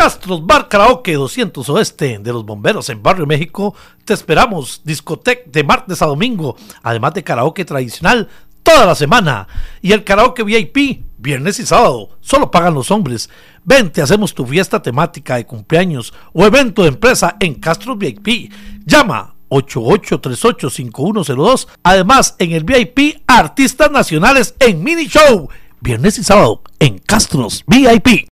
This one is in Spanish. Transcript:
Castros Bar Karaoke 200 Oeste de los Bomberos en Barrio México. Te esperamos, discotec de martes a domingo, además de karaoke tradicional toda la semana. Y el karaoke VIP, viernes y sábado, solo pagan los hombres. Vente, hacemos tu fiesta temática de cumpleaños o evento de empresa en Castros VIP. Llama 8838-5102. Además, en el VIP, artistas nacionales en mini show. Viernes y sábado en Castros VIP.